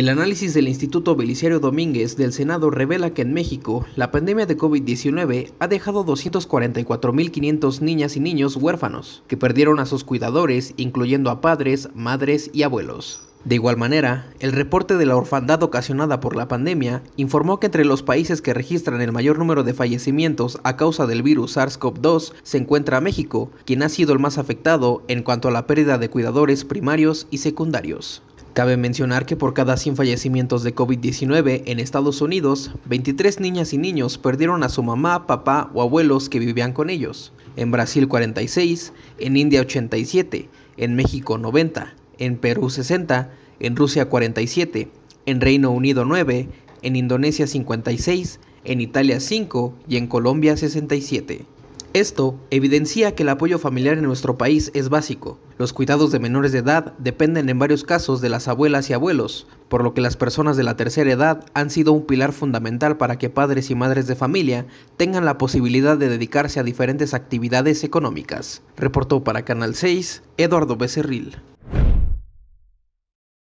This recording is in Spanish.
El análisis del Instituto Beliciario Domínguez del Senado revela que en México la pandemia de COVID-19 ha dejado 244.500 niñas y niños huérfanos, que perdieron a sus cuidadores, incluyendo a padres, madres y abuelos. De igual manera, el reporte de la orfandad ocasionada por la pandemia informó que entre los países que registran el mayor número de fallecimientos a causa del virus SARS-CoV-2 se encuentra México, quien ha sido el más afectado en cuanto a la pérdida de cuidadores primarios y secundarios. Cabe mencionar que por cada 100 fallecimientos de COVID-19 en Estados Unidos, 23 niñas y niños perdieron a su mamá, papá o abuelos que vivían con ellos. En Brasil 46, en India 87, en México 90, en Perú 60, en Rusia 47, en Reino Unido 9, en Indonesia 56, en Italia 5 y en Colombia 67. Esto evidencia que el apoyo familiar en nuestro país es básico. Los cuidados de menores de edad dependen en varios casos de las abuelas y abuelos, por lo que las personas de la tercera edad han sido un pilar fundamental para que padres y madres de familia tengan la posibilidad de dedicarse a diferentes actividades económicas. Reportó para Canal 6 Eduardo Becerril.